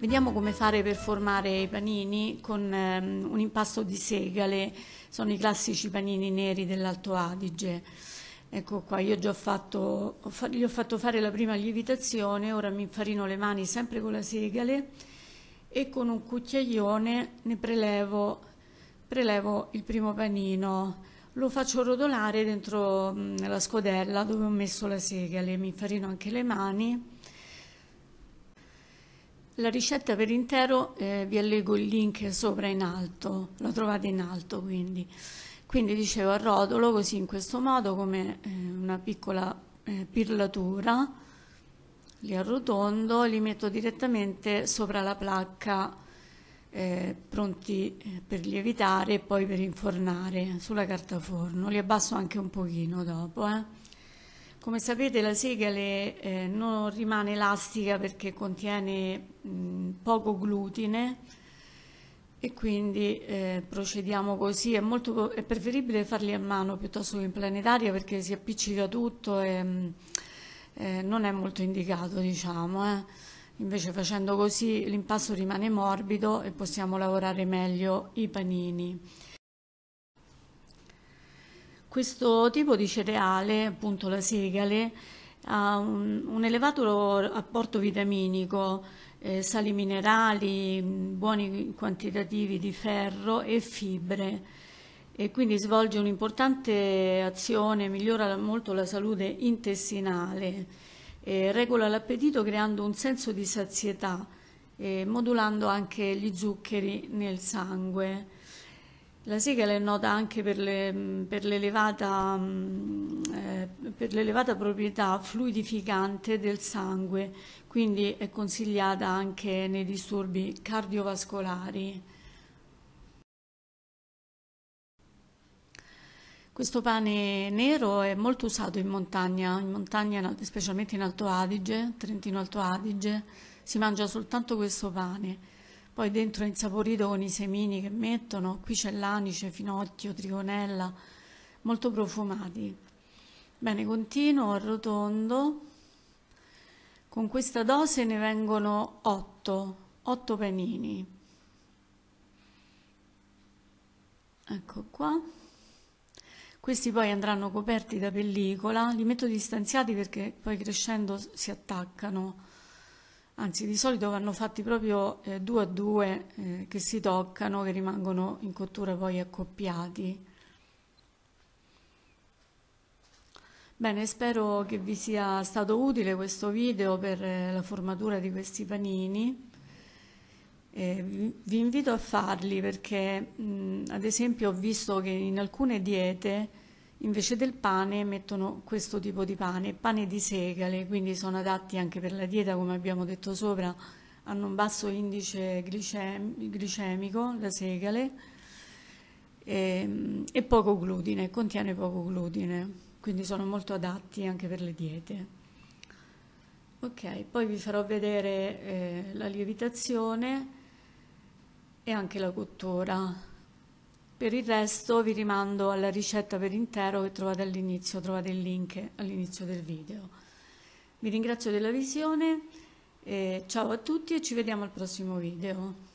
Vediamo come fare per formare i panini con ehm, un impasto di segale, sono i classici panini neri dell'Alto Adige. Ecco qua, io già ho fatto, gli ho fatto fare la prima lievitazione, ora mi infarino le mani sempre con la segale e con un cucchiaione ne prelevo, prelevo il primo panino, lo faccio rotolare dentro mh, mm, la scodella dove ho messo la segale, mi infarino anche le mani la ricetta per intero eh, vi allego il link sopra in alto, la trovate in alto quindi. Quindi dicevo arrotolo così in questo modo come eh, una piccola eh, pirlatura, li arrotondo, li metto direttamente sopra la placca eh, pronti eh, per lievitare e poi per infornare sulla carta forno, li abbasso anche un pochino dopo. Eh. Come sapete la segale eh, non rimane elastica perché contiene mh, poco glutine e quindi eh, procediamo così. È, molto, è, preferibile farli a mano piuttosto che in planetaria perché si appiccica tutto e mh, eh, non è molto indicato diciamo. Eh. Invece facendo così l'impasto rimane morbido e possiamo lavorare meglio i panini. Questo tipo di cereale, appunto la segale, ha un, un elevato apporto vitaminico, eh, sali minerali, mm, buoni quantitativi di ferro e fibre e quindi svolge un'importante azione, migliora molto la salute intestinale, eh, regola l'appetito creando un senso di sazietà, e modulando anche gli zuccheri nel sangue. La sigala è nota anche per, le, mm, per, l'elevata, mm, eh, per, proprietà fluidificante del sangue, quindi è consigliata anche nei disturbi cardiovascolari. Questo pane nero è molto usato in montagna, in montagna specialmente in Alto Adige, Trentino Alto Adige, si mangia soltanto questo pane poi dentro è insaporito con i semini che mettono, qui c'è l'anice, finocchio, trigonella, molto profumati. Bene, continuo, arrotondo, con questa dose ne vengono 8, 8 panini. Ecco qua. Questi poi andranno coperti da pellicola, li metto distanziati perché poi crescendo si attaccano anzi di solito vanno fatti proprio eh, due a due eh, che si toccano, che rimangono in cottura poi accoppiati. Bene, spero che vi sia stato utile questo video per eh, la formatura di questi panini. vi invito a farli perché mh, ad esempio ho visto che in alcune diete invece del pane mettono questo tipo di pane, pane di segale, quindi sono adatti anche per la dieta, come abbiamo detto sopra, hanno un basso indice glicemico, la segale, e, ehm, e poco glutine, contiene poco glutine, quindi sono molto adatti anche per le diete. Ok, poi vi farò vedere eh, la lievitazione e anche la cottura. Per il resto vi rimando alla ricetta per intero che trovate all'inizio, trovate il link all'inizio del video. Vi ringrazio della visione, eh, ciao a tutti e ci vediamo al prossimo video.